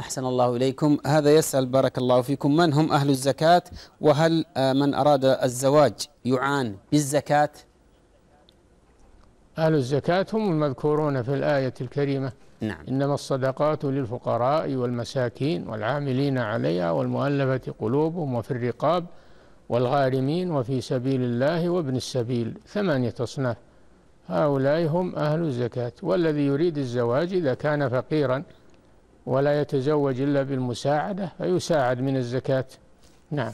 أحسن الله إليكم هذا يسأل بارك الله فيكم من هم أهل الزكاة وهل آه، من أراد الزواج يعان بالزكاة أهل الزكاة هم المذكورون في الآية الكريمة نعم. إنما الصدقات للفقراء والمساكين والعاملين عليها والمؤلفة قلوبهم وفي الرقاب والغارمين وفي سبيل الله وابن السبيل ثمانية أصناف هؤلاء هم أهل الزكاة والذي يريد الزواج إذا كان فقيرا ولا يتزوج إلا بالمساعدة فيساعد من الزكاة نعم